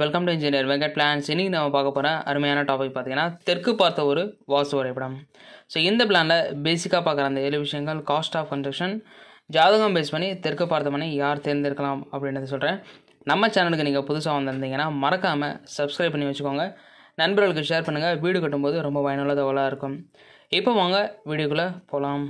welcome to engineer Venkat plans இன்றைக்கி நம்ம பார்க்க போகிற அருமையான டாபிக் பார்த்திங்கன்னா தெற்கு பார்த்த ஒரு வாசு வரைபடம் ஸோ இந்த பிளானில் பேசிக்காக பார்க்குற அந்த ஏழு விஷயங்கள் காஸ்ட் ஆஃப் கன்ஸ்ட்ரக்ஷன் ஜாதகம் பேஸ் பண்ணி தெற்கு பார்த்த பண்ணி யார் தேர்ந்தெடுக்கலாம் அப்படின்றத சொல்கிறேன் நம்ம சேனலுக்கு நீங்கள் புதுசாக வந்திருந்தீங்கன்னா மறக்காமல் சப்ஸ்கிரைப் பண்ணி வச்சுக்கோங்க நண்பர்களுக்கு ஷேர் பண்ணுங்கள் வீடு கட்டும்போது ரொம்ப பயனுள்ள தகவலாக இருக்கும் இப்போ வாங்க வீடியோக்குள்ளே போகலாம்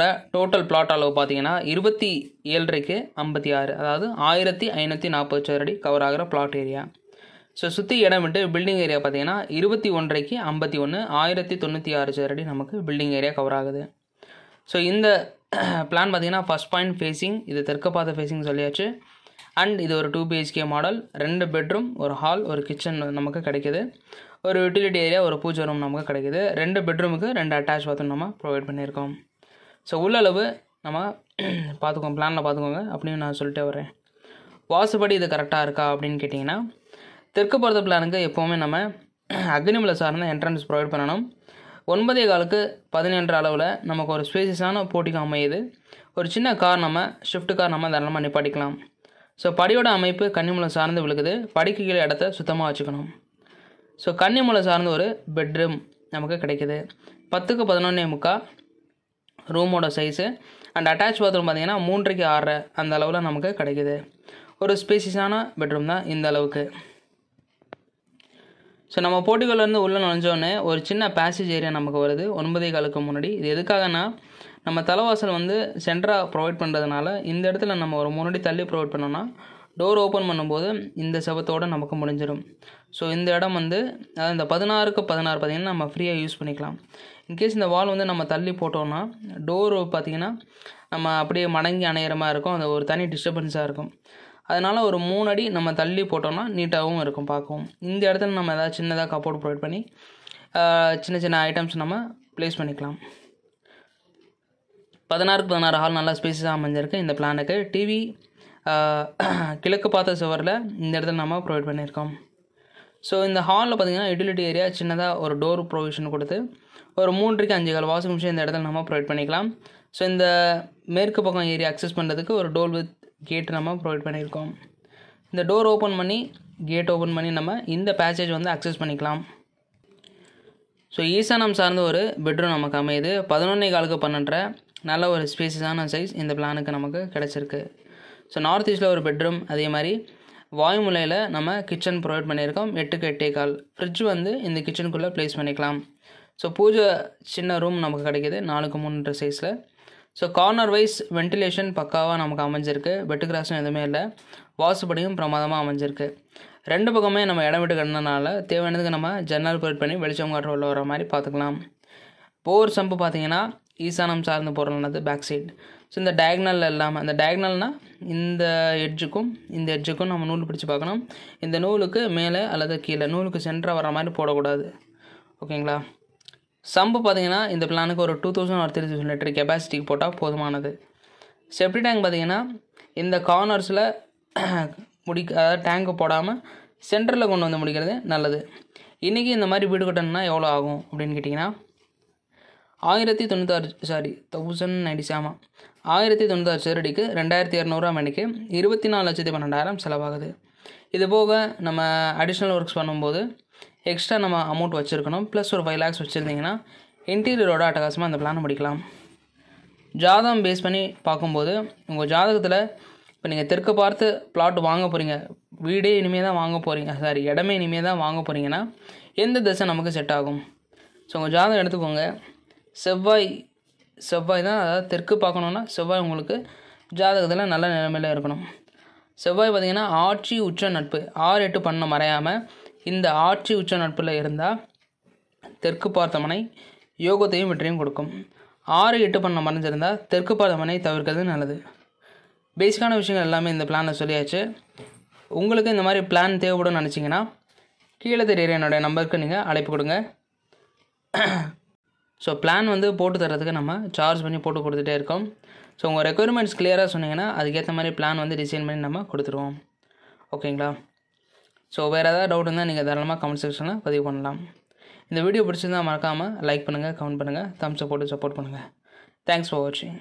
படத்தோட டோட்டல் பிளாட் அளவு பார்த்தீங்கன்னா இருபத்தி ஏழரைக்கு ஐம்பத்தி ஆறு அதாவது ஆயிரத்தி ஐநூற்றி நாற்பது சதுரடி கவர் ஆகிற பிளாட் ஏரியா ஸோ சுற்றி இடம் விட்டு பில்டிங் ஏரியா பார்த்தீங்கன்னா இருபத்தி ஒன்றைக்கு ஐம்பத்தி ஒன்று ஆயிரத்தி தொண்ணூற்றி ஆறு சதுரடி நமக்கு பில்டிங் ஏரியா கவர் ஆகுது ஸோ இந்த பிளான் பார்த்தீங்கன்னா ஃபஸ்ட் பாயிண்ட் ஃபேஸிங் இது தெற்கு பாத ஃபேஸிங் சொல்லியாச்சு அண்ட் இது ஒரு டூ பிஹெச்கே மாடல் ரெண்டு பெட்ரூம் ஒரு ஹால் ஒரு கிச்சன் நமக்கு கிடைக்கிது ஒரு யூட்டிலிட்டி ஏரியா ஒரு பூஜை ரூம் நமக்கு கிடைக்கிது ரெண்டு பெட்ரூமுக்கு ரெண்டு அட்டாச் பாத்ரூம் நம்ம ப்ரொவைட் பண்ணியிருக்கோம் ஸோ உள்ளளவு நம்ம பார்த்துக்கோங்க பிளானில் பார்த்துக்கோங்க அப்படின்னு நான் சொல்லிட்டே வரேன் வாசுபடி இது கரெக்டாக இருக்கா அப்படின்னு கேட்டிங்கன்னா தெற்கு போகிறது பிளானுக்கு எப்போவுமே நம்ம அக்னிமலை சார்ந்த என்ட்ரன்ஸ் ப்ரொவைட் பண்ணணும் ஒன்பதே காலுக்கு பதினெண்டு அளவில் நமக்கு ஒரு ஸ்பேசியஸான போட்டிக்கு அமையுது ஒரு சின்ன கார் நம்ம ஷிஃப்ட் கார் நம்ம தாராளமாக நிப்பாட்டிக்கலாம் ஸோ படியோட அமைப்பு கன்னிமூலம் சார்ந்து விழுக்குது படிக்கு கீழே இடத்த சுத்தமாக வச்சுக்கணும் ஸோ கன்னிமூலம் சார்ந்த ஒரு பெட்ரூம் நமக்கு கிடைக்கிது பத்துக்கு பதினொன்னே முக்கால் ரூமோட சைஸு அண்ட் அட்டாச் பாத்ரூம் பார்த்தீங்கன்னா மூன்றைக்கு ஆறரை அந்த அளவில் நமக்கு கிடைக்கிது ஒரு ஸ்பேசியஸான பெட்ரூம் தான் இந்த அளவுக்கு ஸோ நம்ம போர்ட்டிகோலேருந்து உள்ளே நுழைஞ்சோடனே ஒரு சின்ன பேசேஜ் ஏரியா நமக்கு வருது ஒன்பதே காலுக்கு முன்னாடி இது எதுக்காகனா நம்ம தலைவாசல் வந்து சென்டராக ப்ரொவைட் பண்ணுறதுனால இந்த இடத்துல நம்ம ஒரு முன்னாடி தள்ளி ப்ரொவைட் பண்ணோன்னா டோர் ஓப்பன் பண்ணும்போது இந்த செவத்தோடு நமக்கு முடிஞ்சிடும் ஸோ இந்த இடம் வந்து அதாவது இந்த பதினாறுக்கு பதினாறு பார்த்திங்கன்னா நம்ம ஃப்ரீயாக யூஸ் பண்ணிக்கலாம் இன்கேஸ் இந்த வால் வந்து நம்ம தள்ளி போட்டோம்னா டோர் பார்த்திங்கன்னா நம்ம அப்படியே மடங்கி அணையிற மாதிரி இருக்கும் அந்த ஒரு தனி டிஸ்டர்பன்ஸாக இருக்கும் அதனால் ஒரு மூணு அடி நம்ம தள்ளி போட்டோம்னா நீட்டாகவும் இருக்கும் பார்க்கவும் இந்த இடத்துல நம்ம ஏதாவது சின்னதாக கப்போர்ட் ப்ரொவைட் பண்ணி சின்ன சின்ன ஐட்டம்ஸ் நம்ம ப்ளேஸ் பண்ணிக்கலாம் பதினாறுக்கு பதினாறு ஹால் நல்லா ஸ்பேஸஸாக அமைஞ்சிருக்கு இந்த பிளானுக்கு டிவி கிழக்கு பார்த்த சுவரில் இந்த இடத்துல நம்ம ப்ரொவைட் பண்ணியிருக்கோம் ஸோ இந்த ஹாலில் பார்த்திங்கன்னா யூட்டிலிட்டி ஏரியா சின்னதாக ஒரு டோர் ப்ரொவிஷன் கொடுத்து ஒரு மூன்றுக்கு அஞ்சு கால் வாஷிங் மிஷின் இந்த இடத்துல நம்ம ப்ரொவைட் பண்ணிக்கலாம் ஸோ இந்த மேற்கு பக்கம் ஏரியா அக்சஸ் பண்ணுறதுக்கு ஒரு டோர் வித் கேட் நம்ம ப்ரொவைட் பண்ணியிருக்கோம் இந்த டோர் ஓப்பன் பண்ணி கேட் ஓப்பன் பண்ணி நம்ம இந்த பேசேஜ் வந்து அக்சஸ் பண்ணிக்கலாம் ஸோ ஈசானம் சார்ந்த ஒரு பெட்ரூம் நமக்கு அமையுது பதினொன்னே காலுக்கு பன்னெண்டரை நல்ல ஒரு ஸ்பேசஸான சைஸ் இந்த பிளானுக்கு நமக்கு கிடச்சிருக்கு ஸோ நார்த் ஈஸ்ட்டில் ஒரு பெட்ரூம் அதே மாதிரி வாயுமுலையில் நம்ம கிச்சன் ப்ரொவைட் பண்ணியிருக்கோம் எட்டுக்கு எட்டே கால் ஃப்ரிட்ஜ் வந்து இந்த கிச்சனுக்குள்ளே ப்ளேஸ் பண்ணிக்கலாம் ஸோ பூஜை சின்ன ரூம் நமக்கு கிடைக்கிது நாலுக்கு மூணுன்ற சைஸில் ஸோ கார்னர் வைஸ் வென்டிலேஷன் பக்காவாக நமக்கு அமைஞ்சிருக்கு பெட்டு கிராஸும் எதுவுமே இல்லை வாசுபடியும் பிரமாதமாக அமைஞ்சிருக்கு ரெண்டு பக்கமே நம்ம இடம் விட்டு கட்டினனால தேவையானதுக்கு நம்ம ஜன்னல் பொருட் பண்ணி வெளிச்சம் காற்று உள்ள வர மாதிரி பார்த்துக்கலாம் போர் சம்பு பார்த்தீங்கன்னா ஈசானம் சார்ந்து பொருளானது பேக் சைடு ஸோ இந்த டயக்னல் இல்லாமல் அந்த டயக்னல்னால் இந்த எட்ஜுக்கும் இந்த எட்ஜுக்கும் நம்ம நூல் பிடிச்சி பார்க்கணும் இந்த நூலுக்கு மேலே அல்லது கீழே நூலுக்கு சென்டராக வர மாதிரி போடக்கூடாது ஓகேங்களா சம்பு பார்த்தீங்கன்னா இந்த பிளானுக்கு ஒரு two thousand or three thousand litre கெப்பாசிட்டிக்கு போட்டால் போதுமானது செப்டி டேங்க் பார்த்திங்கன்னா இந்த கார்னர்ஸில் முடிக்க அதாவது டேங்க்கு போடாமல் சென்டரில் கொண்டு வந்து முடிக்கிறது நல்லது இன்றைக்கி இந்த மாதிரி வீடு கட்டணும்னா எவ்வளோ ஆகும் அப்படின்னு கேட்டிங்கன்னா ஆயிரத்தி தொண்ணூத்தாறு சாரி தௌசண்ட் நைன்டி சாமா ஆயிரத்தி தொண்ணூத்தாறு சதுரடிக்கு ரெண்டாயிரத்தி இரநூறுவா மணிக்கு இருபத்தி நாலு லட்சத்தி பன்னெண்டாயிரம் செலவாகுது இது போக நம்ம அடிஷ்னல் ஒர்க்ஸ் பண்ணும்போது எக்ஸ்ட்ரா நம்ம அமௌண்ட் வச்சுருக்கணும் ப்ளஸ் ஒரு ஃபைவ் லேக்ஸ் வச்சுருந்தீங்கன்னா இன்டீரியரோட அட்டகாசமாக அந்த பிளானை முடிக்கலாம் ஜாதகம் பேஸ் பண்ணி பார்க்கும்போது உங்கள் ஜாதகத்தில் இப்போ நீங்கள் தெற்கு பார்த்து பிளாட் வாங்க போகிறீங்க வீடே இனிமேல் தான் வாங்க போகிறீங்க சாரி இடமே இனிமேல் தான் வாங்க போகிறீங்கன்னா எந்த திசை நமக்கு செட் ஆகும் ஸோ உங்கள் ஜாதகம் எடுத்துக்கோங்க செவ்வாய் செவ்வாய் தான் அதாவது தெற்கு பார்க்கணுன்னா செவ்வாய் உங்களுக்கு ஜாதகத்தில் நல்ல நிலைமையில் இருக்கணும் செவ்வாய் பார்த்திங்கன்னா ஆட்சி உச்ச நட்பு ஆறு எட்டு பண்ண மறையாமல் இந்த ஆட்சி உச்ச நட்பில் இருந்தால் தெற்கு பார்த்தமனை யோகத்தையும் வெற்றியும் கொடுக்கும் ஆறு எட்டு பண்ண மறைஞ்சிருந்தால் தெற்கு பார்த்தமனை தவிர்க்கிறது நல்லது பேசிக்கான விஷயங்கள் எல்லாமே இந்த பிளானில் சொல்லியாச்சு உங்களுக்கு இந்த மாதிரி பிளான் தேவைப்படும் நினச்சிங்கன்னா கீழே தெரியிற என்னுடைய நம்பருக்கு நீங்கள் அழைப்பு கொடுங்க ஸோ பிளான் வந்து போட்டு தர்றதுக்கு நம்ம சார்ஜ் பண்ணி போட்டு கொடுத்துட்டே இருக்கோம் ஸோ உங்கள் ரெக்குயர்மெண்ட்ஸ் கிளியராக சொன்னீங்கன்னா அதுக்கேற்ற மாதிரி பிளான் வந்து டிசைன் பண்ணி நம்ம கொடுத்துருவோம் ஓகேங்களா ஸோ வேறு ஏதாவது டவுட் இருந்தால் நீங்கள் தாராளமாக கமெண்ட் செக்ஷனில் பதிவு பண்ணலாம் இந்த வீடியோ பிடிச்சிருந்தால் மறக்காமல் லைக் பண்ணுங்கள் கமெண்ட் பண்ணுங்கள் தம்ஸை போட்டு சப்போர்ட் பண்ணுங்கள் தேங்க்ஸ் ஃபார் வாட்சிங்